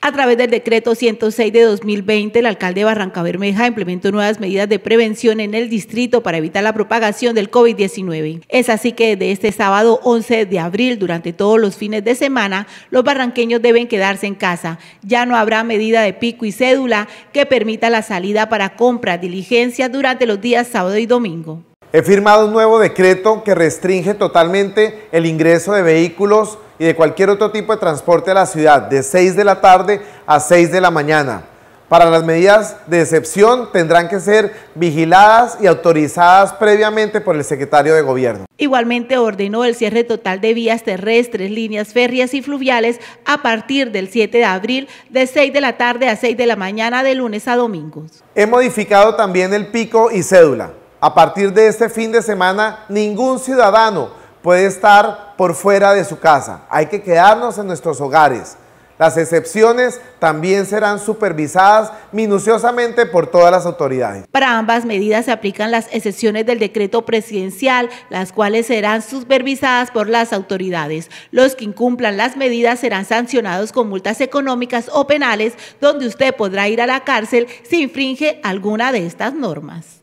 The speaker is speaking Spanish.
A través del decreto 106 de 2020, el alcalde de Barranca Bermeja implementó nuevas medidas de prevención en el distrito para evitar la propagación del COVID-19. Es así que desde este sábado 11 de abril, durante todos los fines de semana, los barranqueños deben quedarse en casa. Ya no habrá medida de pico y cédula que permita la salida para compra diligencia durante los días sábado y domingo. He firmado un nuevo decreto que restringe totalmente el ingreso de vehículos y de cualquier otro tipo de transporte a la ciudad de 6 de la tarde a 6 de la mañana. Para las medidas de excepción tendrán que ser vigiladas y autorizadas previamente por el secretario de Gobierno. Igualmente ordenó el cierre total de vías terrestres, líneas férreas y fluviales a partir del 7 de abril de 6 de la tarde a 6 de la mañana de lunes a domingos. He modificado también el pico y cédula. A partir de este fin de semana, ningún ciudadano puede estar por fuera de su casa. Hay que quedarnos en nuestros hogares. Las excepciones también serán supervisadas minuciosamente por todas las autoridades. Para ambas medidas se aplican las excepciones del decreto presidencial, las cuales serán supervisadas por las autoridades. Los que incumplan las medidas serán sancionados con multas económicas o penales, donde usted podrá ir a la cárcel si infringe alguna de estas normas.